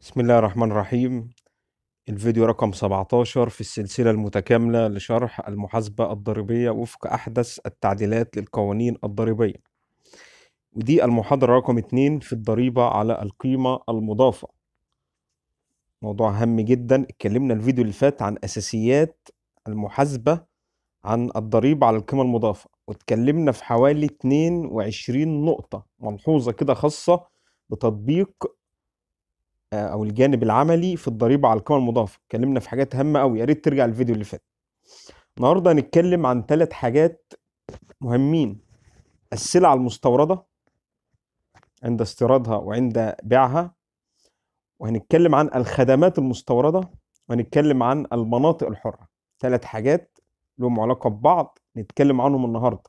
بسم الله الرحمن الرحيم الفيديو رقم 17 في السلسلة المتكاملة لشرح المحاسبة الضريبية وفق أحدث التعديلات للقوانين الضريبية ودي المحاضرة رقم 2 في الضريبة على القيمة المضافة موضوع هام جدا اتكلمنا الفيديو اللي فات عن أساسيات المحاسبة عن الضريبة على القيمة المضافة واتكلمنا في حوالي 22 نقطة ملحوظة كده خاصة بتطبيق آه، او الجانب العملي في الضريبه على القيمه المضافه اتكلمنا في حاجات هامه قوي يا ريت ترجع الفيديو اللي فات النهارده هنتكلم عن ثلاث حاجات مهمين السلع المستورده عند استيرادها وعند بيعها وهنتكلم عن الخدمات المستورده وهنتكلم عن المناطق الحره ثلاث حاجات لهم علاقه ببعض نتكلم عنهم النهارده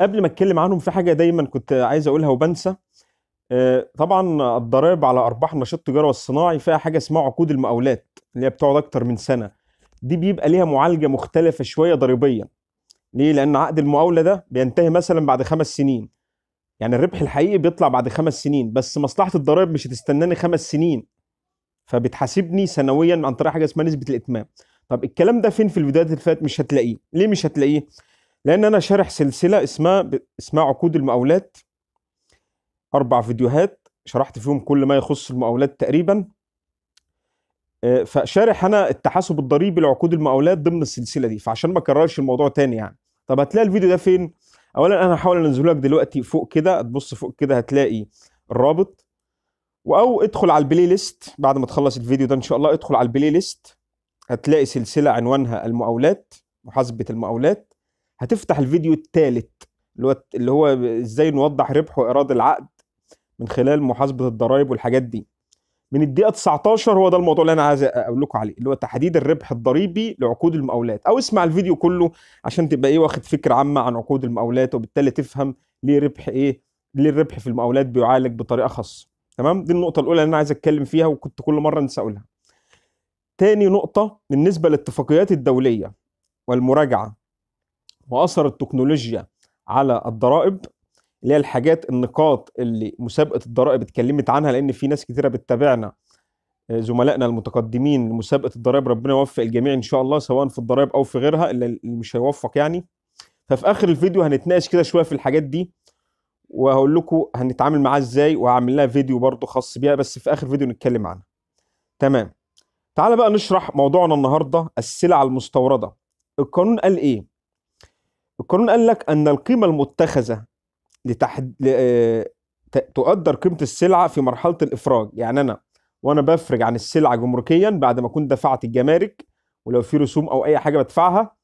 قبل ما اتكلم عنهم في حاجه دايما كنت عايز اقولها وبنسى آه، طبعا الضرائب على ارباح نشاط التجاره والصناعي فيها حاجه اسمها عقود المقاولات اللي هي بتقعد اكتر من سنه دي بيبقى ليها معالجه مختلفه شويه ضريبيا ليه لان عقد المقاوله ده بينتهي مثلا بعد خمس سنين يعني الربح الحقيقي بيطلع بعد خمس سنين بس مصلحه الضرائب مش هتستناني خمس سنين فبتحاسبني سنويا عن طريق حاجه اسمها نسبه الاتمام طب الكلام ده فين في الفيديوهات اللي فاتت مش هتلاقيه ليه مش هتلاقيه لان انا شارح سلسله اسمها اسمها عقود المقاولات اربع فيديوهات شرحت فيهم كل ما يخص المقاولات تقريبا آه، فشارح انا التحاسب الضريبي لعقود المقاولات ضمن السلسله دي فعشان ما اكررش الموضوع تاني يعني طب هتلاقي الفيديو ده فين اولا انا هحاول انزله لك دلوقتي فوق كده هتبص فوق كده هتلاقي الرابط او ادخل على البلاي ليست بعد ما تخلص الفيديو ده ان شاء الله ادخل على البلاي ليست هتلاقي سلسله عنوانها المقاولات محاسبه المقاولات هتفتح الفيديو الثالث اللي هو اللي هو ازاي نوضح ربح وايراد العقد من خلال محاسبه الضرائب والحاجات دي من الدقيقه 19 هو ده الموضوع اللي انا عايز اقول لكم عليه اللي هو تحديد الربح الضريبي لعقود المقاولات او اسمع الفيديو كله عشان تبقى ايه واخد فكره عامه عن عقود المقاولات وبالتالي تفهم ليه ربح ايه ليه الربح في المقاولات بيعالج بطريقه خاصه تمام دي النقطه الاولى اللي انا عايز اتكلم فيها وكنت كل مره انسى اقولها تاني نقطه بالنسبه للاتفاقيات الدوليه والمراجعه واثر التكنولوجيا على الضرائب اللي هي الحاجات النقاط اللي مسابقه الضرائب اتكلمت عنها لان في ناس كثيره بتتابعنا آه، زملائنا المتقدمين لمسابقه الضرائب ربنا يوفق الجميع ان شاء الله سواء في الضرائب او في غيرها اللي مش هيوفق يعني ففي اخر الفيديو هنتناقش كده شويه في الحاجات دي وهقول لكم هنتعامل معاها ازاي وهعمل لها فيديو برضه خاص بيها بس في اخر فيديو نتكلم عنها تمام تعال بقى نشرح موضوعنا النهارده السلع المستورده القانون قال ايه القانون قال لك ان القيمه المتخذه لتحد... ل... آه، تقدر قيمه السلعه في مرحله الافراج يعني انا وانا بفرج عن السلعه جمركيا بعد ما اكون دفعت الجمارك ولو في رسوم او اي حاجه بدفعها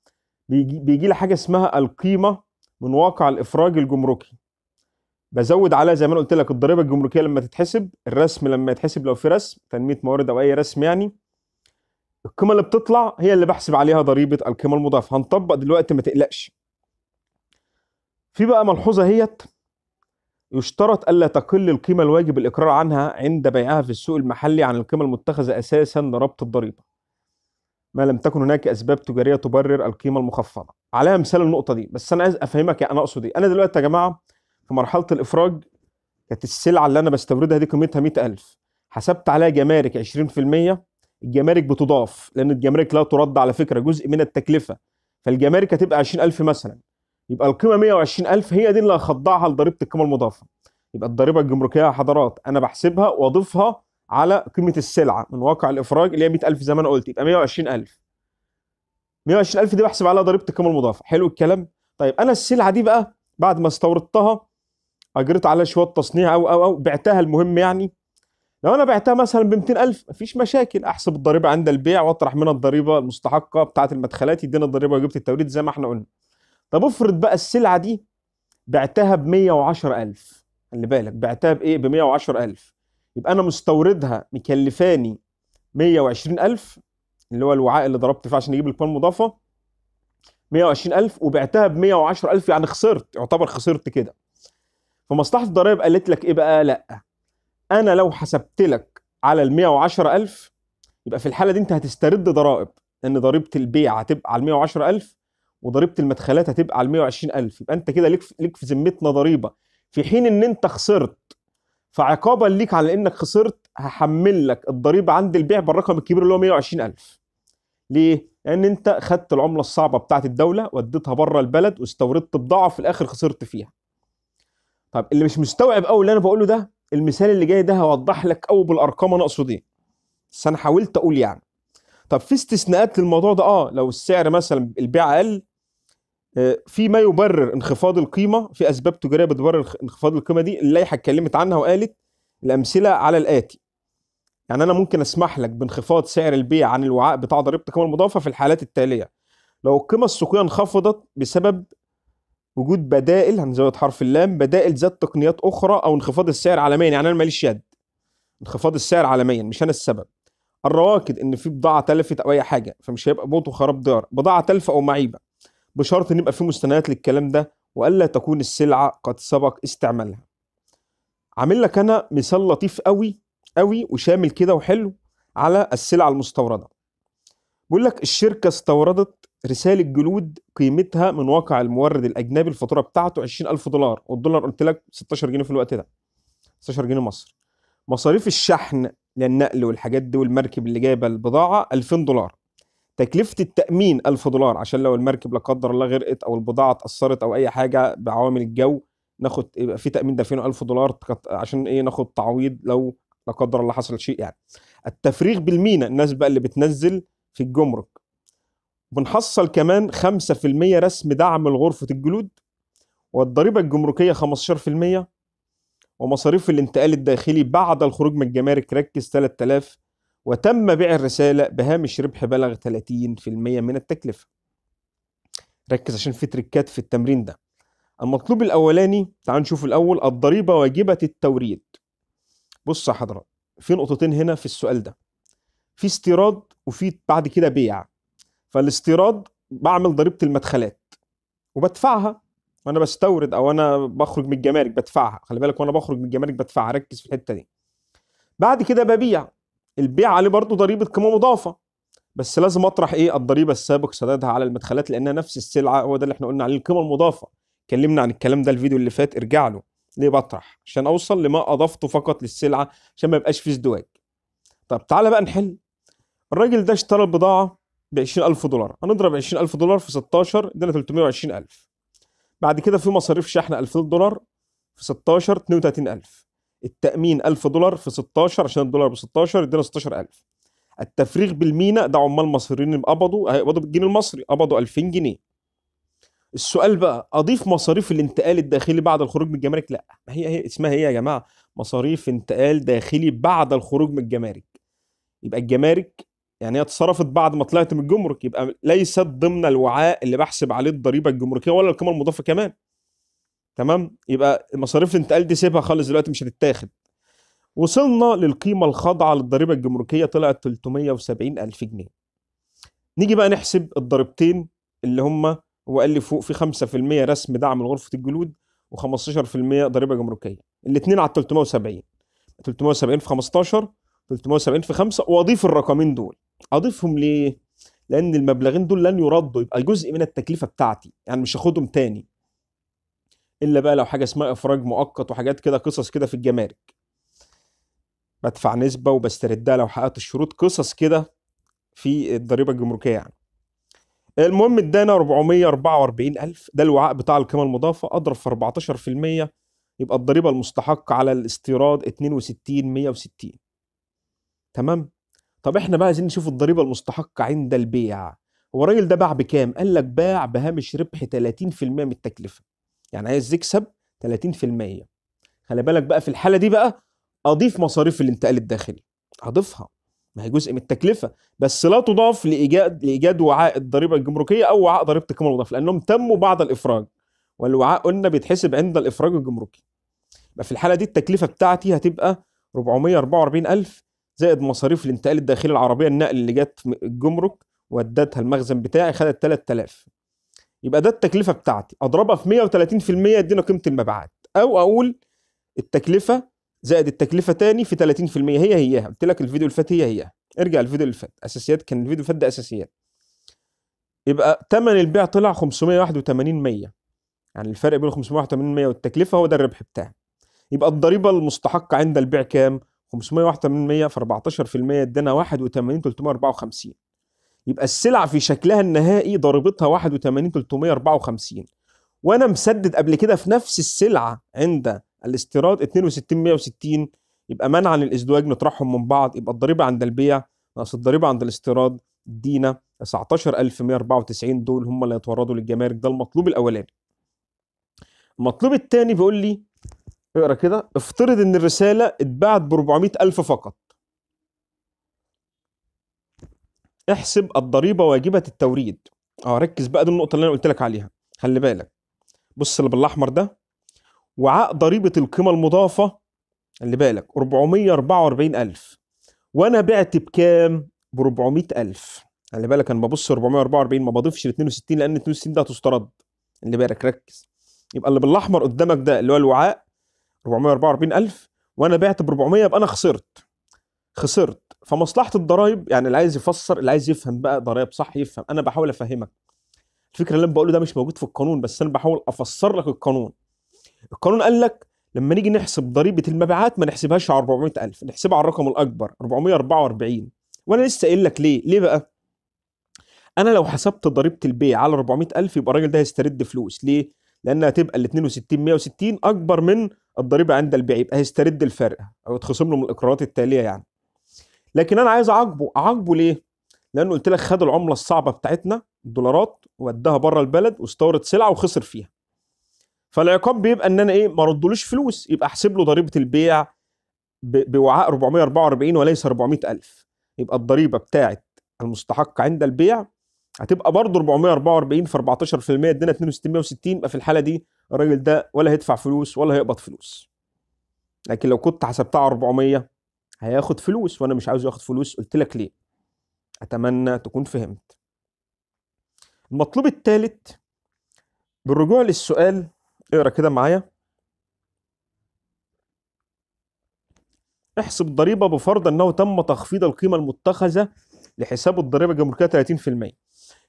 بيجي, بيجي لي حاجه اسمها القيمه من واقع الافراج الجمركي بزود عليها زي ما انا قلت لك الضريبه الجمركيه لما تتحسب الرسم لما يتحسب لو في رسم تنميه موارد او اي رسم يعني القيمه اللي بتطلع هي اللي بحسب عليها ضريبه القيمه المضافه هنطبق دلوقتي ما تقلقش في بقى ملحوظه هيت يشترط الا تقل القيمه الواجب الاقرار عنها عند بيعها في السوق المحلي عن القيمه المتخذه اساسا لربط الضريبه ما لم تكن هناك اسباب تجاريه تبرر القيمه المخفضه عليها مثال النقطه دي بس انا عايز افهمك يعني انا اقصد ايه انا دلوقتي يا جماعه في مرحله الافراج كانت السلعه اللي انا بستوردها دي قيمتها 100000 حسبت عليها جمارك 20% الجمارك بتضاف لان الجمارك لا ترد على فكره جزء من التكلفه فالجمارك هتبقى 20000 مثلا يبقى القيمه 120000 هي دي اللي هخضعها لضريبه القيمه المضافه يبقى الضريبه الجمركيه يا حضرات انا بحسبها واضيفها على قيمه السلعه من واقع الافراج اللي هي 100000 زي ما انا قلت يبقى 120000 120000 دي بحسب عليها ضريبه القيمه المضافه حلو الكلام طيب انا السلعه دي بقى بعد ما استوردتها اجريت عليها شويه تصنيع او او او بعتها المهم يعني لو انا بعتها مثلا ب 200000 مفيش مشاكل احسب الضريبه عند البيع واطرح منها الضريبه المستحقه بتاعه المدخلات يدينا الضريبه وجبت التوريد زي ما احنا قلنا طب افرض بقى السلعه دي بعتها ب 110000 خلي بالك بعتها بايه ب 110000 يبقى انا مستوردها مكلفاني 120000 اللي هو الوعاء اللي ضربت فيه عشان اجيب القيمه المضافه 120000 وبعتها ب 110000 يعني خسرت يعتبر خسرت كده فمصلحه الضرايب قالت لك ايه بقى لا انا لو حسبت لك على ال 110000 يبقى في الحاله دي انت هتسترد ضرائب لان ضريبه البيع هتبقى على ال 110000 وضريبه المدخلات هتبقى على 120000 يبقى انت كده ليك ليك في ذمتنا ضريبه في حين ان انت خسرت فعقابا ليك على انك خسرت هحمل لك الضريبه عند البيع بالرقم الكبير اللي هو 120000 ليه؟ لان انت خدت العمله الصعبه بتاعت الدوله وديتها بره البلد واستوردت بضاعه في الاخر خسرت فيها. طب اللي مش مستوعب قوي اللي انا بقوله ده المثال اللي جاي ده هوضح لك قوي بالارقام انا اقصد ايه. بس انا حاولت اقول يعني. طب في استثناءات للموضوع ده اه لو السعر مثلا البيع اقل في ما يبرر انخفاض القيمه في اسباب تجاريه بتبرر انخفاض القيمه دي اللائحه اتكلمت عنها وقالت الامثله على الاتي يعني انا ممكن اسمح لك بانخفاض سعر البيع عن الوعاء بتاع ضريبه القيمه المضافه في الحالات التاليه لو القيمه السوقيه انخفضت بسبب وجود بدائل هنزود حرف اللام بدائل ذات تقنيات اخرى او انخفاض السعر عالميا يعني انا ماليش يد انخفاض السعر عالميا مش انا السبب الرواكد ان في بضاعه تلفت او اي حاجه فمش هيبقى موت وخراب دار بضاعه تلف او معيبه بشرط ان يبقى في مستندات للكلام ده والا تكون السلعه قد سبق استعمالها عامل لك انا مثال لطيف قوي قوي وشامل كده وحلو على السلع المستورده بيقول لك الشركه استوردت رسالة جلود قيمتها من واقع المورد الأجنبي الفاتورة بتاعته 20000 دولار والدولار قلت لك 16 جنيه في الوقت ده 16 جنيه مصر مصاريف الشحن للنقل والحاجات دي والمركب اللي جايبة البضاعة 2000 دولار تكلفه التامين 1000 دولار عشان لو المركب لا قدر الله غرقت او البضاعه اتاثرت او اي حاجه بعوامل الجو ناخد يبقى في تامين دافعينه 1000 دولار عشان ايه ناخد تعويض لو لا قدر الله حصل شيء يعني التفريغ بالمينا الناس بقى اللي بتنزل في الجمرك بنحصل كمان 5% رسم دعم لغرفه الجلود والضريبه الجمركيه 15% ومصاريف الانتقال الداخلي بعد الخروج من الجمارك ركز 3000 وتم بيع الرسالة بهامش ربح بلغ 30% من التكلفة ركز عشان في تريكات في التمرين ده المطلوب الأولاني تعال نشوف الأول الضريبة واجبة التوريد بص يا حضرات في نقطتين هنا في السؤال ده في استيراد وفي بعد كده بيع فالاستيراد بعمل ضريبة المدخلات وبدفعها وانا بستورد او انا بخرج من الجمارك بدفعها خلي بالك وانا بخرج من الجمارك بدفعها ركز في الحته دي بعد كده ببيع البيع عليه برضه ضريبه قيمه مضافه بس لازم اطرح ايه الضريبه السابق سدادها على المدخلات لانها نفس السلعه هو ده اللي احنا قلنا عليه القيمه المضافه اتكلمنا عن الكلام ده الفيديو اللي فات ارجع له ليه بطرح عشان اوصل لما اضفته فقط للسلعه عشان ما يبقاش فيه ازدواج طب تعالى بقى نحل الراجل ده اشترى البضاعه ب 20000 دولار هنضرب 20000 دولار في 16 ادينا 320000 بعد كده في مصاريف شحن 2000 دولار في 16 32000 التامين 1000 دولار في 16 عشان الدولار ب 16 يدينا 16000 التفريغ بالمينا ده عمال مصريين قبضوا هيقبضوا بالجنيه المصري قبضوا 2000 جنيه السؤال بقى اضيف مصاريف الانتقال الداخلي بعد الخروج من الجمارك لا ما هي هي اسمها هي إيه يا جماعه مصاريف انتقال داخلي بعد الخروج من الجمارك يبقى الجمارك يعني هي اتصرفت بعد ما طلعت من الجمرك يبقى ليست ضمن الوعاء اللي بحسب عليه الضريبه الجمركيه ولا القيمه المضافه كمان تمام يبقى مصاريف الانتقال دي سيبها خالص دلوقتي مش هتتاخد وصلنا للقيمة الخاضعة للضريبة الجمركية طلعت 370 ألف جنيه نيجي بقى نحسب الضريبتين اللي هما هو قال لي فوق في 5% رسم دعم لغرفة الجلود و15% ضريبة جمركية الاثنين على 370 370 في 15 370 في 5 واضيف الرقمين دول اضيفهم ليه؟ لان المبلغين دول لن يردوا يبقى جزء من التكلفة بتاعتي يعني مش هاخدهم تاني الا بقى لو حاجه اسمها افراج مؤقت وحاجات كده قصص كده في الجمارك بدفع نسبه وبستردها لو حققت الشروط قصص كده في الضريبه الجمركيه يعني المهم ادانا 444 ألف ده الوعاء بتاع القيمة المضافة أضرب في 14% يبقى الضريبة المستحقة على الاستيراد 62 160 تمام طب احنا بقى عايزين نشوف الضريبة المستحقة عند البيع هو الراجل ده باع بكام؟ قال لك باع بهامش ربح 30% من التكلفة يعني عايز يكسب 30% خلي بالك بقى في الحاله دي بقى اضيف مصاريف الانتقال الداخلي اضيفها ما هي جزء من التكلفه بس لا تضاف لايجاد لايجاد وعاء الضريبه الجمركيه او وعاء ضريبه القيمه المضافه لانهم تموا بعد الافراج والوعاء قلنا بيتحسب عند الافراج الجمركي يبقى في الحاله دي التكلفه بتاعتي هتبقى 444000 زائد مصاريف الانتقال الداخلي العربيه النقل اللي جت الجمرك ودتها المخزن بتاعي خدت 3000 يبقى ده التكلفه بتاعتي اضربها في 130% يدينا قيمه المبيعات او اقول التكلفه زائد التكلفه تاني في 30% هي هيها قلت لك الفيديو اللي فات هي هي ارجع الفيديو اللي فات اساسيات كان الفيديو اللي فات ده اساسيات يبقى ثمن البيع طلع 581 100 يعني الفرق بين 581 100 والتكلفه هو ده الربح بتاعي يبقى الضريبه المستحقه عند البيع كام 581 100 في 14% ادانا 81 354 يبقى السلعة في شكلها النهائي ضريبتها 81 354 وانا مسدد قبل كده في نفس السلعة عند الاستيراد 62 160 يبقى منعا الازدواج نطرحهم من بعض يبقى الضريبة عند البيع ناقص الضريبة عند الاستيراد دينا 19194 دول هم اللي هيتوردوا للجمارك ده المطلوب الاولاني المطلوب الثاني بيقول لي اقرا كده افترض ان الرساله اتباعت ب 400000 فقط احسب الضريبه واجبه التوريد اه ركز بقى دي النقطه اللي انا قلت لك عليها خلي بالك بص اللي بالاحمر ده وعاء ضريبه القيمه المضافه خلي بالك 444000 وانا بعت بكام ب 400000 خلي بالك انا ببص 444 ما بضيفش ال 62 لان 62 ده هتسترد خلي بالك ركز يبقى اللي بالاحمر قدامك ده اللي هو الوعاء 444000 وانا بعت ب 400 يبقى انا خسرت خسرت فمصلحه الضرايب يعني اللي عايز يفسر اللي عايز يفهم بقى ضرايب صح يفهم انا بحاول افهمك الفكره اللي انا بقوله ده مش موجود في القانون بس انا بحاول افسر لك القانون القانون قال لك لما نيجي نحسب ضريبه المبيعات ما نحسبهاش على 400000 نحسبها على الرقم الاكبر 444 وانا لسه قايل لك ليه ليه بقى انا لو حسبت ضريبه البيع على 400000 يبقى الراجل ده هيسترد فلوس ليه لانها هتبقى ال 62 160 اكبر من الضريبه عند البيع يبقى هيسترد الفرق او يتخصم له من الاقرارات التاليه يعني لكن انا عايز اعاقبه اعاقبه ليه لانه قلت لك خد العمله الصعبه بتاعتنا الدولارات وداها بره البلد واستورد سلعه وخسر فيها فالعقاب بيبقى ان انا ايه ما ردلوش فلوس يبقى احسب له ضريبه البيع بوعاء 444 وليس 400000 يبقى الضريبه بتاعه المستحق عند البيع هتبقى برضه 444 في 14% ادينا 2660 يبقى في الحاله دي الراجل ده ولا هيدفع فلوس ولا هيقبض فلوس لكن لو كنت حسبتها على 400 هياخد فلوس وانا مش عاوز ياخد فلوس قلت لك ليه اتمنى تكون فهمت المطلوب الثالث بالرجوع للسؤال اقرا كده معايا احسب الضريبه بفرض انه تم تخفيض القيمه المتخذه لحساب الضريبه الجمركيه 30%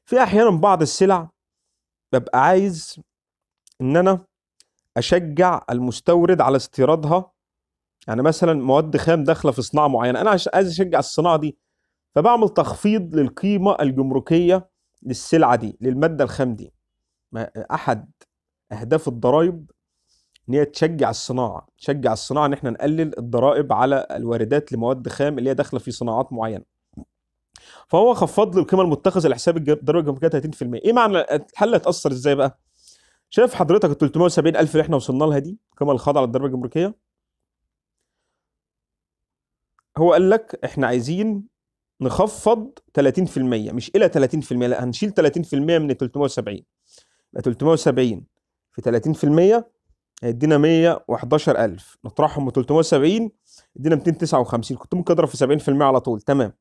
في احيانا بعض السلع ببقى عايز ان انا اشجع المستورد على استيرادها يعني مثلا مواد خام داخله في صناعه معينه انا عايز اشجع الصناعه دي فبعمل تخفيض للقيمه الجمركيه للسلعه دي للماده الخام دي احد اهداف الضرائب ان هي تشجع الصناعه تشجع الصناعه ان احنا نقلل الضرائب على الواردات لمواد خام اللي هي داخله في صناعات معينه فهو خفض له القيمه المتخذه لحساب الضريبه الجمركيه 30% ايه معنى الحل هيتاثر ازاي بقى شايف حضرتك ال 370 الف اللي احنا وصلنا لها دي القيمه الخاضعه للضريبه الجمركيه هو قال لك احنا عايزين نخفض 30% مش الى 30% لا هنشيل 30% من 370 يبقى 370 في 30% هيدينا 111000 نطرحهم 370 يدينا 259 كنت ممكن اضرب في 70% على طول تمام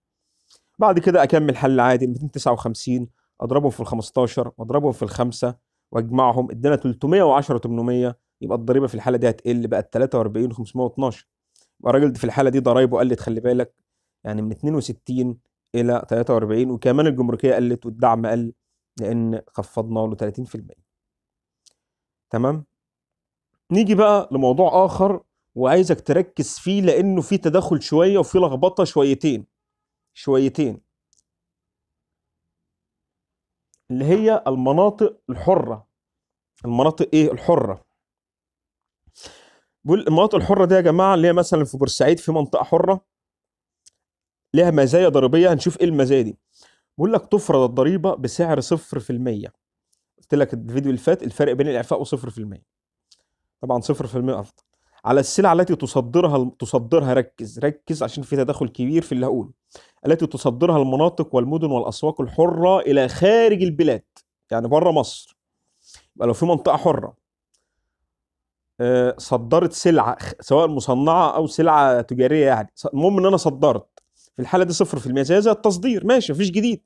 بعد كده اكمل حل عادي 259 اضربهم في ال 15 واضربهم في الخمسه واجمعهم ادينا 310 800 يبقى الضريبه في الحاله دي هتقل بقت 43 512 الراجل في الحاله دي ضرايبه قلت خلي بالك يعني من 62 الى 43 وكمان الجمركيه قلت والدعم قل لان خفضنا له 30% تمام نيجي بقى لموضوع اخر وعايزك تركز فيه لانه في تدخل شويه وفي لخبطه شويتين شويتين اللي هي المناطق الحره المناطق ايه الحره بيقول المناطق الحره دي يا جماعه اللي هي مثلا في بورسعيد في منطقه حره لها مزايا ضريبيه هنشوف ايه المزايا دي بيقول لك تفرض الضريبه بسعر 0% قلت لك الفيديو اللي فات الفرق بين الاعفاء و0% طبعا 0% افضل على السلع التي تصدرها تصدرها ركز ركز عشان في تدخل كبير في اللي هقوله التي تصدرها المناطق والمدن والاسواق الحره الى خارج البلاد يعني بره مصر يبقى لو في منطقه حره آه، صدرت سلعه سواء مصنعه او سلعه تجاريه يعني المهم ان انا صدرت في الحاله دي 0% زي زي التصدير ماشي مفيش جديد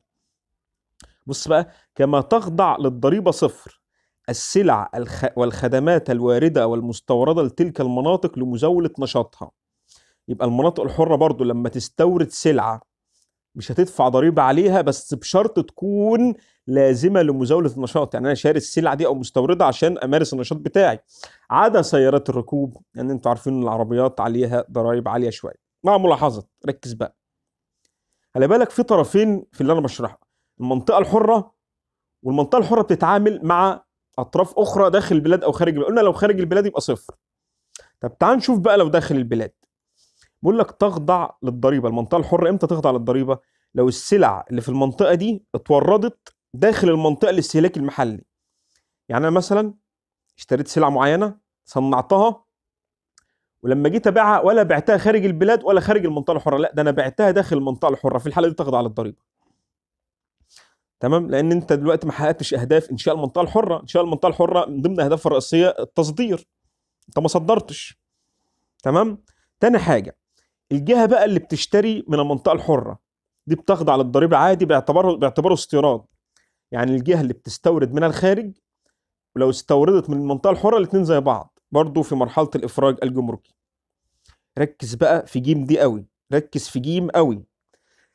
بص بقى كما تخضع للضريبه صفر السلع والخدمات الوارده والمستورده لتلك المناطق لمزاوله نشاطها يبقى المناطق الحره برضو لما تستورد سلعه مش هتدفع ضريبه عليها بس بشرط تكون لازمه لمزاوله النشاط يعني انا شاري السلعه دي او مستوردها عشان امارس النشاط بتاعي عدا سيارات الركوب يعني انتوا عارفين ان العربيات عليها ضرائب عاليه شويه مع ملاحظه ركز بقى خلي بالك في طرفين في اللي انا بشرحه المنطقه الحره والمنطقه الحره بتتعامل مع اطراف اخرى داخل البلاد او خارج البلاد قلنا لو خارج البلاد يبقى صفر طب تعال نشوف بقى لو داخل البلاد بيقول لك تخضع للضريبه المنطقه الحره امتى تخضع للضريبه لو السلع اللي في المنطقه دي اتوردت داخل المنطقه الاستهلاكي المحلي يعني انا مثلا اشتريت سلعه معينه صنعتها ولما جيت ابيعها ولا بعتها خارج البلاد ولا خارج المنطقه الحره لا ده انا بعتها داخل المنطقه الحره في الحاله دي تخضع للضريبه تمام لان انت دلوقتي ما حققتش اهداف انشاء المنطقه الحره انشاء المنطقه الحره من ضمن اهدافها الرئيسيه التصدير انت ما صدرتش تمام تاني حاجه الجهه بقى اللي بتشتري من المنطقه الحره دي بتخضع للضريبه عادي باعتباره باعتباره استيراد يعني الجهه اللي بتستورد من الخارج ولو استوردت من المنطقه الحره الاثنين زي بعض برضه في مرحله الافراج الجمركي ركز بقى في جيم دي قوي ركز في جيم قوي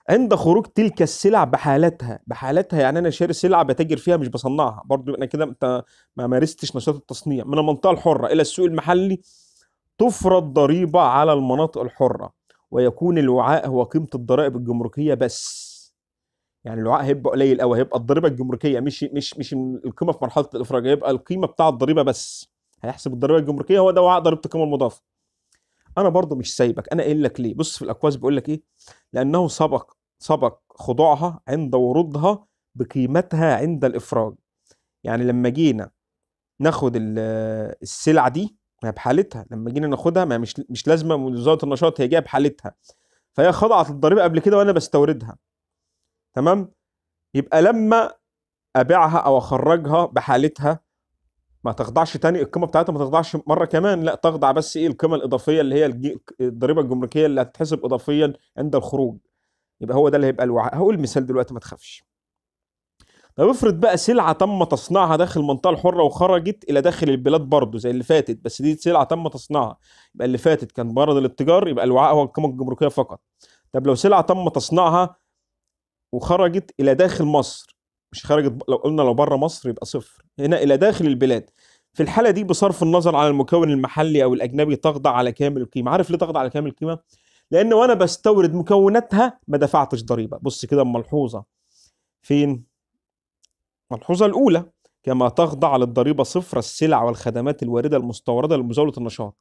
عند خروج تلك السلع بحالتها بحالتها يعني انا شاري سلعه بتاجر فيها مش بصنعها برضو انا كده انت ما مارستش نشاط التصنيع من المنطقه الحره الى السوق المحلي تفرض ضريبه على المناطق الحره ويكون الوعاء هو قيمه الضرائب الجمركيه بس يعني الوعاء هيبقى قليل قوي هيبقى الضريبه الجمركيه مش مش مش القيمه في مرحله الافراج هيبقى القيمه بتاع الضريبه بس هيحسب الضريبه الجمركيه هو ده وعاء ضريبه القيمه المضافه انا برضو مش سايبك انا قايل لك ليه بص في الاكواز بيقول لك ايه لانه سبق سبق خضوعها عند ورودها بقيمتها عند الافراج يعني لما جينا ناخد السلعه دي ما بحالتها لما جينا ناخدها ما مش مش لازمه وزاره النشاط هي جايه بحالتها فهي خضعت للضريبه قبل كده وانا بستوردها تمام يبقى لما ابيعها او اخرجها بحالتها ما تخضعش تاني القيمه بتاعتها ما تخضعش مره كمان لا تخضع بس ايه القيمه الاضافيه اللي هي الضريبه الجمركيه اللي هتتحسب اضافيا عند الخروج يبقى هو ده اللي هيبقى الوعاء هقول مثال دلوقتي ما تخافش طب افرض بقى سلعه تم تصنيعها داخل المنطقه الحره وخرجت الى داخل البلاد برضه زي اللي فاتت بس دي سلعه تم تصنيعها يبقى اللي فاتت كان بره للتجار يبقى الوعاء هو القيمه الجمركيه فقط طب لو سلعه تم تصنيعها وخرجت الى داخل مصر مش خرجت لو قلنا لو بره مصر يبقى صفر هنا الى داخل البلاد في الحاله دي بصرف النظر عن المكون المحلي او الاجنبي تخضع على كامل القيمه عارف ليه تخضع على كامل القيمه لان وانا بستورد مكوناتها ما دفعتش ضريبه بص كده ملحوظه فين ملحوظة الأولى كما تخضع للضريبة صفر السلع والخدمات الواردة المستوردة لمزاولة النشاط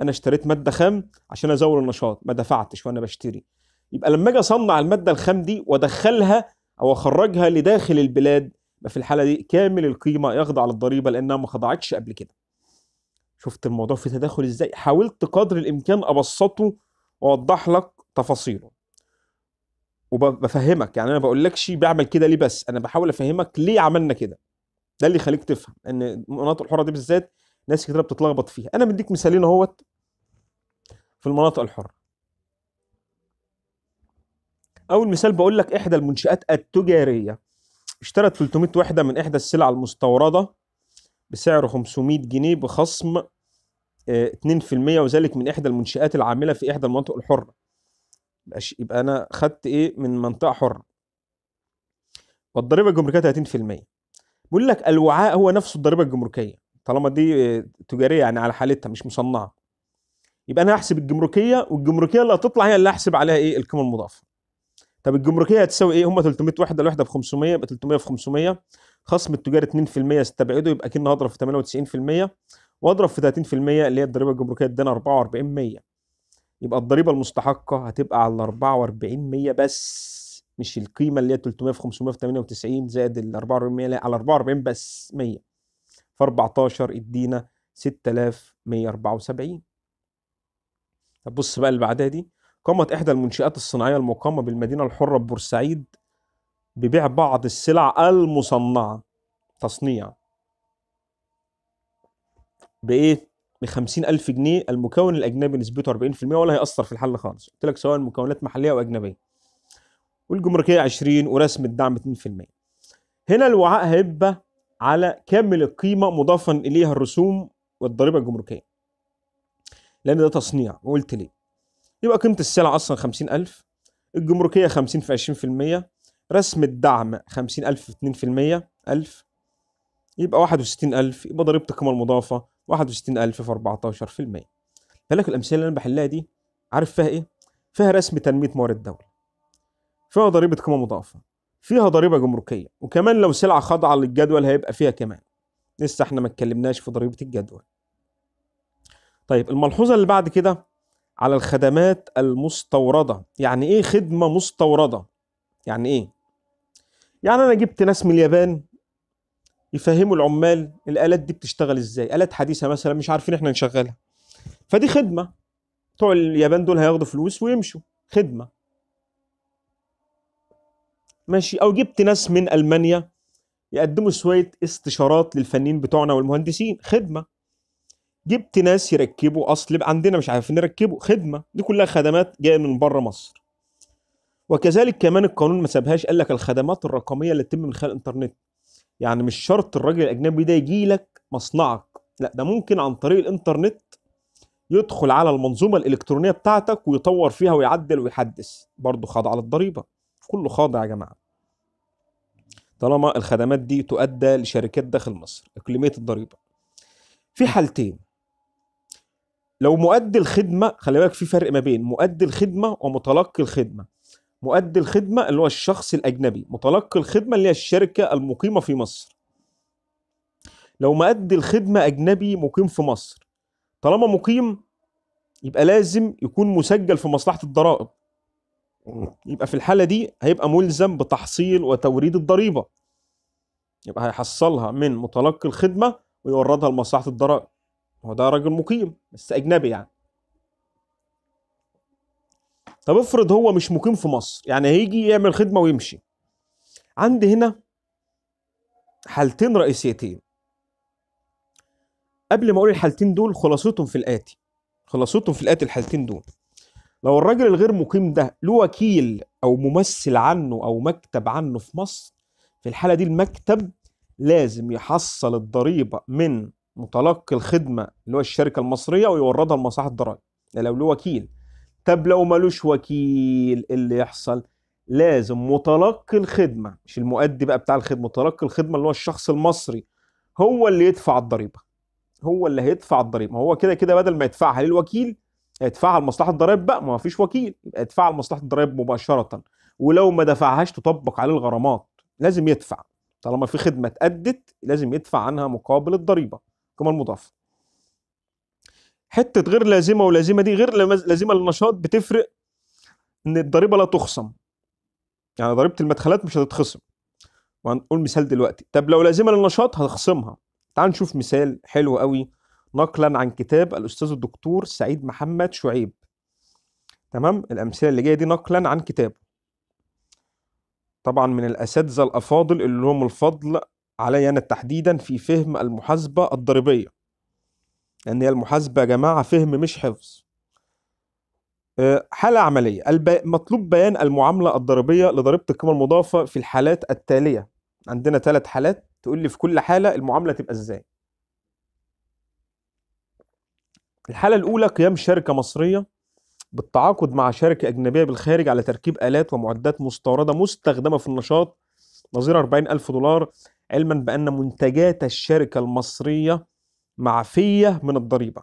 أنا اشتريت مادة خام عشان أزول النشاط ما دفعتش وأنا بشتري يبقى لما أجي أصنع المادة الخام دي وأدخلها أو أخرجها لداخل البلاد في الحالة دي كامل القيمة يخضع للضريبة لأنها ما خضعتش قبل كده شفت الموضوع في تداخل إزاي حاولت قدر الإمكان أبسطه وأوضح لك تفاصيله وبفهمك يعني انا بقولكش بعمل كده ليه بس انا بحاول افهمك ليه عملنا كده ده اللي يخليك تفهم ان المناطق الحره دي بالذات ناس كتير بتتلخبط فيها انا مديك مثالين اهوت في المناطق الحره اول مثال بقول لك احدى المنشات التجاريه اشترت 300 وحده من احدى السلع المستورده بسعر 500 جنيه بخصم 2% آه، وذلك من احدى المنشات العامله في احدى المناطق الحره يبقى انا خدت ايه من منطقه حره والضريبه الجمركيه 30% بيقول لك الوعاء هو نفسه الضريبه الجمركيه طالما دي تجاريه يعني على حالتها مش مصنعه يبقى انا هحسب الجمركيه والجمركيه اللي هتطلع هي اللي هحسب عليها ايه القيمه المضافه طب الجمركيه هتساوي ايه هم 300 وحده الوحده ب 500 يبقى 300 في 500 خصم التجاري 2% استبعده يبقى كنا هضرب في 98% واضرب في 30% اللي هي الضريبه الجمركيه ادانا 44% يبقى الضريبه المستحقه هتبقى على 44 100 بس مش القيمه اللي هي 300 في 598 زائد ال 44 100 لا على 44 بس 100 ف 14 ادينا 6174 طب بص بقى اللي بعدها دي قامت احدى المنشات الصناعيه المقامه بالمدينه الحره ببورسعيد ببيع بعض السلع المصنعه تصنيع بايه ب 50000 جنيه المكون الاجنبي نسبته 40% ولا هيأثر في الحل خالص قلت لك سواء مكونات محليه او اجنبيه والجمركيه 20 ورسم الدعم 2% هنا الوعاء هيبقى على كامل القيمه مضافا اليها الرسوم والضريبه الجمركيه لان ده تصنيع وقلت ليه يبقى قيمه السلعه اصلا 50000 الجمركيه 50 في 20% رسم الدعم 50000 في 2% 1000 يبقى 61000 يبقى ضريبه القيمه المضافه 61000 في 14% بالك الامثله اللي انا بحلها دي عارف فيها ايه فيها رسم تنميه موارد الدوله فيها ضريبه قيمه مضافه فيها ضريبه جمركيه وكمان لو سلعه خاضعه للجدول هيبقى فيها كمان لسه احنا ما اتكلمناش في ضريبه الجدول طيب الملحوظه اللي بعد كده على الخدمات المستورده يعني ايه خدمه مستورده يعني ايه يعني انا جبت ناس من اليابان يفهموا العمال الالات دي بتشتغل ازاي الات حديثه مثلا مش عارفين احنا نشغلها فدي خدمه بتوع اليابان دول هياخدوا فلوس ويمشوا خدمه ماشي او جبت ناس من المانيا يقدموا شويه استشارات للفنيين بتوعنا والمهندسين خدمه جبت ناس يركبوا اصل عندنا مش عارفين نركبه خدمه دي كلها خدمات جايه من بره مصر وكذلك كمان القانون ما سابهاش قال لك الخدمات الرقميه اللي تتم من خلال الانترنت يعني مش شرط الراجل الاجنبي ده يجي لك مصنعك لا ده ممكن عن طريق الانترنت يدخل على المنظومه الالكترونيه بتاعتك ويطور فيها ويعدل ويحدث برضه خاضع للضريبه كله خاضع يا جماعه طالما الخدمات دي تؤدى لشركات داخل مصر اقليميه الضريبه في حالتين لو مؤدي الخدمه خلي بالك في فرق ما بين مؤدي الخدمه ومتلقي الخدمه مؤدي الخدمة اللي هو الشخص الأجنبي متلقي الخدمة اللي هي الشركة المقيمة في مصر لو مؤدي الخدمة أجنبي مقيم في مصر طالما مقيم يبقى لازم يكون مسجل في مصلحة الضرائب يبقى في الحالة دي هيبقى ملزم بتحصيل وتوريد الضريبة يبقى هيحصلها من متلقي الخدمة ويوردها لمصلحة الضرائب هو ده راجل مقيم بس أجنبي يعني طب افرض هو مش مقيم في مصر يعني هيجي يعمل خدمه ويمشي عندي هنا حالتين رئيسيتين قبل ما اقول الحالتين دول خلاصتهم في الاتي خلاصتهم في الاتي الحالتين دول لو الراجل الغير مقيم ده له وكيل او ممثل عنه او مكتب عنه في مصر في الحاله دي المكتب لازم يحصل الضريبه من متلقي الخدمه اللي هو الشركه المصريه ويوردها لمصلحه الضرائب ده يعني لو له وكيل طب لو ملوش وكيل ايه اللي يحصل لازم متلقي الخدمه مش المؤدي بقى بتاع الخدمه متلقي الخدمه اللي هو الشخص المصري هو اللي يدفع الضريبه هو اللي هيدفع الضريبه هو كده كده بدل ما يدفعها للوكيل هيدفعها لمصلحه الضرائب بقى ما فيش وكيل يبقى يدفعها لمصلحه الضرائب مباشره ولو ما دفعهاش تطبق عليه الغرامات لازم يدفع طالما في خدمه اتأدت لازم يدفع عنها مقابل الضريبه كما المضاف حته غير لازمه ولازمه دي غير لازمه للنشاط بتفرق ان الضريبه لا تخصم يعني ضريبه المدخلات مش هتتخصم وهنقول مثال دلوقتي طب لو لازمه للنشاط هتخصمها تعال نشوف مثال حلو قوي نقلا عن كتاب الاستاذ الدكتور سعيد محمد شعيب تمام الامثله اللي جايه دي نقلا عن كتابه طبعا من الاساتذه الافاضل اللي لهم الفضل علي انا تحديدا في فهم المحاسبه الضريبيه لأن هي المحاسبة يا جماعة فهم مش حفظ آه، حالة عملية مطلوب بيان المعاملة الضريبية لضريبة القيمة المضافة في الحالات التالية عندنا ثلاث حالات تقول لي في كل حالة المعاملة تبقى ازاي الحالة الأولى قيام شركة مصرية بالتعاقد مع شركة أجنبية بالخارج على تركيب آلات ومعدات مستوردة مستخدمة في النشاط 40 40000 دولار علما بأن منتجات الشركة المصرية معفيه من الضريبه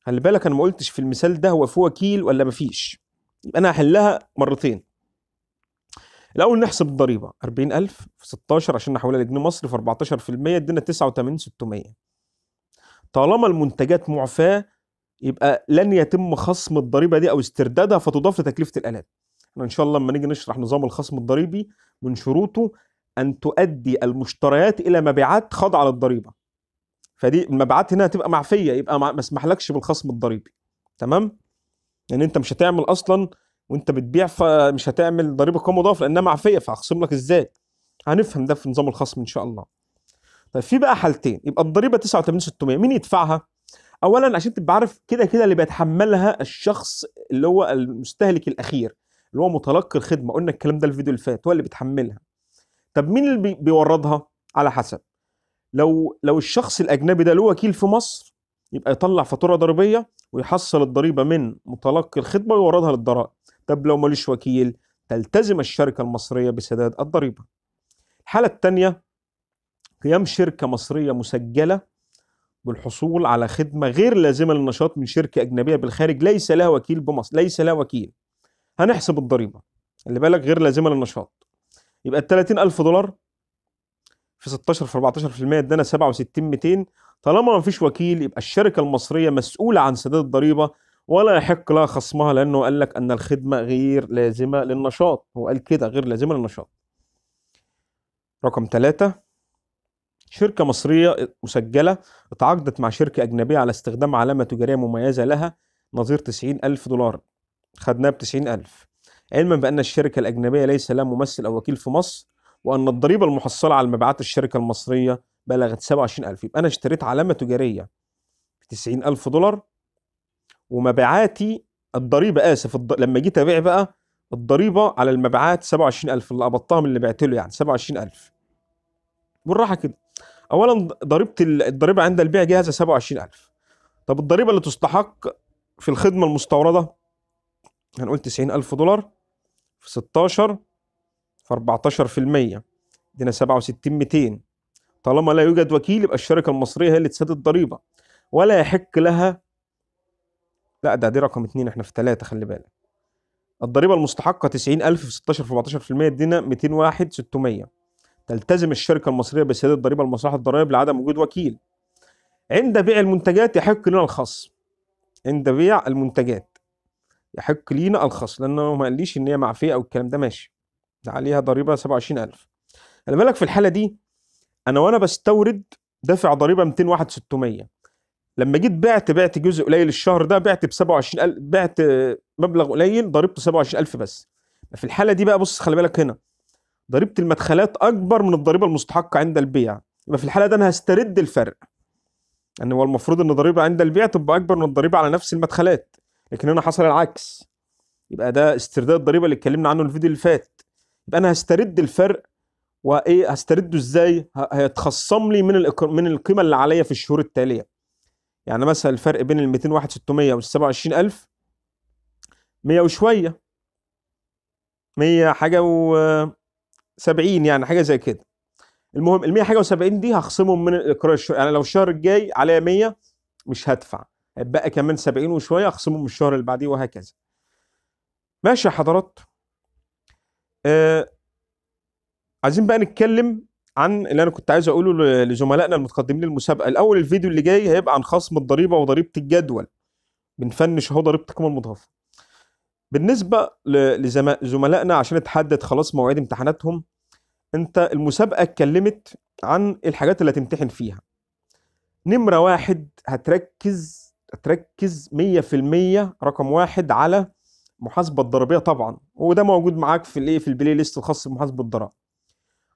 خلي بالك انا ما قلتش في المثال ده هو في وكيل ولا ما فيش انا هحلها مرتين الاول نحسب الضريبه 40000 في 16 عشان نحولها لجنيه مصري في 14% ادينا 89600 طالما المنتجات معفاه يبقى لن يتم خصم الضريبه دي او استردادها فتضاف لتكلفه الالات احنا ان شاء الله لما نيجي نشرح نظام الخصم الضريبي من شروطه ان تؤدي المشتريات الى مبيعات خاضعه للضريبه فدي المبيعات هنا هتبقى معفيه يبقى ما اسمحلكش بالخصم الضريبي تمام لان يعني انت مش هتعمل اصلا وانت بتبيع فمش هتعمل ضريبه قيمه مضافه لانها معفيه فهخصم لك ازاي هنفهم ده في نظام الخصم ان شاء الله طيب في بقى حالتين يبقى الضريبه 89600 مين يدفعها اولا عشان تبقى عارف كده كده اللي بيتحملها الشخص اللي هو المستهلك الاخير اللي هو متلقي الخدمه قلنا الكلام ده الفيديو اللي فات هو اللي بيتحملها طب مين اللي بيوردها على حسب لو لو الشخص الاجنبي ده له وكيل في مصر يبقى يطلع فاتوره ضريبيه ويحصل الضريبه من متلقي الخدمه ويوردها للضرائب طب لو ملوش وكيل تلتزم الشركه المصريه بسداد الضريبه الحاله الثانيه قيام شركه مصريه مسجله بالحصول على خدمه غير لازمه للنشاط من شركه اجنبيه بالخارج ليس لها وكيل بمصر ليس لها وكيل هنحسب الضريبه اللي بالك غير لازمه للنشاط يبقى ال 30000 دولار في 16 في 14% ادانا 67 200 طالما ما فيش وكيل يبقى الشركه المصريه مسؤوله عن سداد الضريبه ولا يحق لها خصمها لانه قال لك ان الخدمه غير لازمه للنشاط هو قال كده غير لازمه للنشاط رقم ثلاثة شركة مصرية مسجلة اتعاقدت مع شركة أجنبية على استخدام علامة تجارية مميزة لها نظير 90 ألف دولار خدناها ب 90 ألف علما بأن الشركة الأجنبية ليس لها ممثل أو وكيل في مصر وأن الضريبة المحصلة على مبيعات الشركة المصرية بلغت 27000 يبقى أنا اشتريت علامة تجارية ب 90000 دولار ومبيعاتي الضريبة آسف الض... لما جيت أبيع بقى الضريبة على المبيعات 27000 اللي قبضتها من اللي بعت له يعني 27000 بالراحة كده أولا ضريبة الضريبة عند البيع جاهزة 27000 طب الضريبة اللي تستحق في الخدمة المستوردة هنقول 90000 دولار في 16 في 14% دينا 67 200 طالما لا يوجد وكيل يبقى الشركه المصريه هي اللي تسدد الضريبه ولا يحق لها لا ده دي رقم اتنين احنا في ثلاثة خلي بالك الضريبة المستحقة 90000 في 16 في 14% دينا 201 600 تلتزم الشركة المصرية بسداد الضريبة لمصلحة الضرائب لعدم وجود وكيل عند بيع المنتجات يحق لنا الخصم عند بيع المنتجات يحق لينا الخصم لأنه ما قاليش إن هي معفية أو الكلام ده ماشي عليها ضريبه 27000 خلي بالك في الحاله دي انا وانا بستورد دافع ضريبه 201 600 لما جيت بعت بعت جزء قليل الشهر ده بعت ب 27000 بعت مبلغ قليل ضريبته 27000 بس في الحاله دي بقى بص خلي بالك هنا ضريبه المدخلات اكبر من الضريبه المستحقه عند البيع يبقى في الحاله دي انا هسترد الفرق ان يعني هو المفروض ان الضريبه عند البيع تبقى اكبر من الضريبه على نفس المدخلات لكن هنا حصل العكس يبقى ده استرداد الضريبه اللي اتكلمنا عنه الفيديو اللي فات يبقى انا هسترد الفرق وايه هسترده ازاي هيتخصم لي من من القيمه اللي عليا في الشهور التاليه يعني مثلا الفرق بين ال 201 600 وال 27000 100 وشويه 100 حاجه و70 يعني حاجه زي كده المهم ال 100 حاجه و70 دي هخصمهم من الاقرار الشهري يعني لو الشهر الجاي عليا 100 مش هدفع هيتبقى كمان 70 وشويه اخصمهم من الشهر اللي بعديه وهكذا ماشي يا حضرات آه عايزين بقى نتكلم عن اللي انا كنت عايز اقوله لزملائنا المتقدمين للمسابقه الاول الفيديو اللي جاي هيبقى عن خصم الضريبه وضريبه الجدول بنفنش اهو ضريبه القيمه المضافه بالنسبه لزملائنا عشان تحدد خلاص مواعيد امتحاناتهم انت المسابقه اتكلمت عن الحاجات اللي هتمتحن فيها نمره واحد هتركز هتركز 100% رقم واحد على المحاسبه الضريبيه طبعا وده موجود معاك في الايه في البلاي ليست الخاص بمحاسبه الضرائب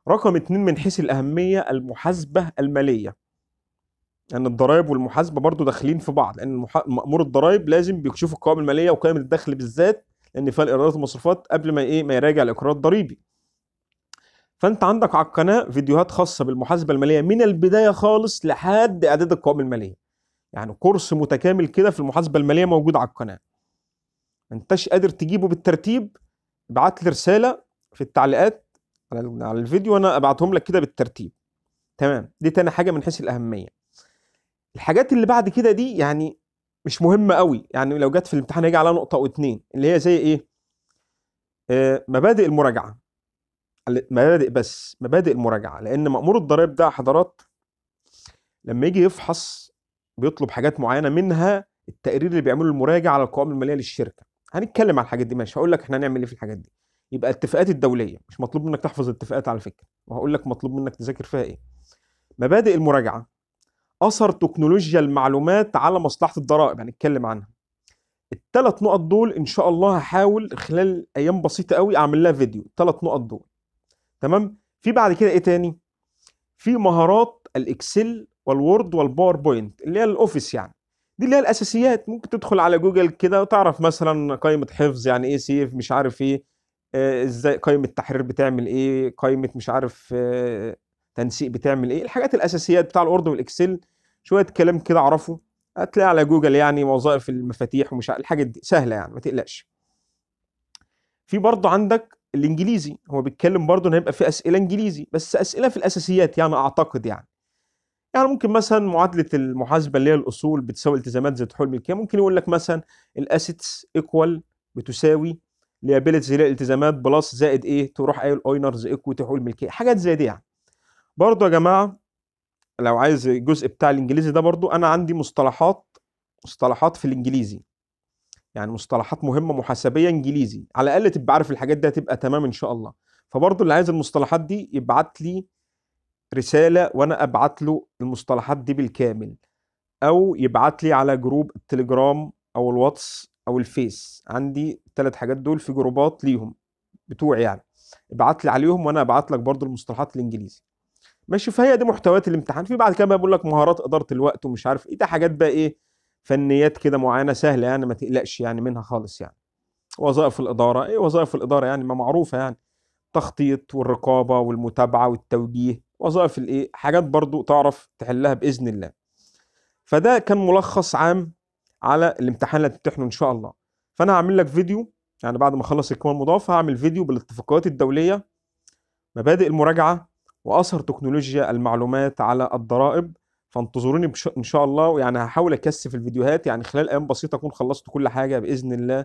رقم اتنين من حيث الاهميه المحاسبه الماليه ان يعني الضرائب والمحاسبه برضو داخلين في بعض لان مامور الضرائب لازم بيكشفوا القوائم الماليه وقائمة الدخل بالذات لان فيها الايرادات والمصروفات قبل ما ايه ما يراجع الاقرار الضريبي فانت عندك على القناه فيديوهات خاصه بالمحاسبه الماليه من البدايه خالص لحد اعداد القوائم الماليه يعني كورس متكامل كده في المحاسبه الماليه موجود على القناه ما انتش قادر تجيبه بالترتيب ابعت لي رساله في التعليقات على الفيديو وانا ابعتهم لك كده بالترتيب تمام دي تاني حاجه من حيث الاهميه الحاجات اللي بعد كده دي يعني مش مهمه قوي يعني لو جت في الامتحان هيجي عليها نقطه او اتنين اللي هي زي ايه آه مبادئ المراجعه مبادئ بس مبادئ المراجعه لان مامور الضرائب ده حضرات لما يجي يفحص بيطلب حاجات معينه منها التقرير اللي بيعمله المراجع على القوائم الماليه للشركه هنتكلم على الحاجات دي ماشي هقول لك احنا هنعمل ايه في الحاجات دي يبقى الاتفاقات الدوليه مش مطلوب منك تحفظ الاتفاقات على فكره وهقول لك مطلوب منك تذاكر فيها ايه مبادئ المراجعه اثر تكنولوجيا المعلومات على مصلحه الضرائب هنتكلم عنها الثلاث نقط دول ان شاء الله هحاول خلال ايام بسيطه قوي اعمل لها فيديو الثلاث نقط دول تمام في بعد كده ايه تاني في مهارات الاكسل والوورد والباوربوينت اللي هي الاوفيس يعني دي اللي هي الاساسيات ممكن تدخل على جوجل كده وتعرف مثلا قائمه حفظ يعني ايه سيف مش عارف ايه آه، ازاي قائمه تحرير بتعمل ايه قائمه مش عارف آه، تنسيق بتعمل ايه الحاجات الاساسيات بتاع الاورد والاكسل شويه كلام كده اعرفه هتلاقي على جوجل يعني وظائف المفاتيح ومش عارف الحاجات دي سهله يعني ما تقلقش في برضه عندك الانجليزي هو بيتكلم برضه ان هيبقى في اسئله انجليزي بس اسئله في الاساسيات يعني اعتقد يعني يعني ممكن مثلا معادله المحاسبه اللي هي الاصول بتساوي التزامات زائد حول ملكيه ممكن يقول لك مثلا الاسيتس ايكوال بتساوي ليابيلتيز اللي هي الالتزامات بلس زائد ايه تروح قايل أونرز ايكويتي حول الملكيه حاجات زي دي يعني برضه يا جماعه لو عايز الجزء بتاع الانجليزي ده برضه انا عندي مصطلحات مصطلحات في الانجليزي يعني مصطلحات مهمه محاسبيه انجليزي على الاقل تبقى عارف الحاجات دي هتبقى تمام ان شاء الله فبرضه اللي عايز المصطلحات دي يبعت لي رساله وانا ابعت له المصطلحات دي بالكامل او يبعت لي على جروب التليجرام او الواتس او الفيس عندي ثلاث حاجات دول في جروبات ليهم بتوع يعني ابعت لي عليهم وانا ابعت لك برضو المصطلحات الانجليزي ماشي فهي دي محتويات الامتحان في بعد كده بقى بقول لك مهارات اداره الوقت ومش عارف ايه ده حاجات بقى ايه فنيات كده معينه سهله يعني ما تقلقش يعني منها خالص يعني وظائف الاداره ايه وظائف الاداره يعني ما معروفه يعني تخطيط والرقابه والمتابعه والتوجيه وظائف الايه حاجات برضو تعرف تحلها باذن الله فده كان ملخص عام على الامتحان اللي هتمتحنه ان شاء الله فانا هعمل لك فيديو يعني بعد ما اخلص القيمه المضافه هعمل فيديو بالاتفاقيات الدوليه مبادئ المراجعه واثر تكنولوجيا المعلومات على الضرائب فانتظروني ان شاء الله ويعني هحاول اكثف الفيديوهات يعني خلال ايام بسيطه اكون خلصت كل حاجه باذن الله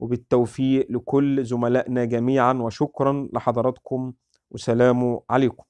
وبالتوفيق لكل زملائنا جميعا وشكرا لحضراتكم وسلام عليكم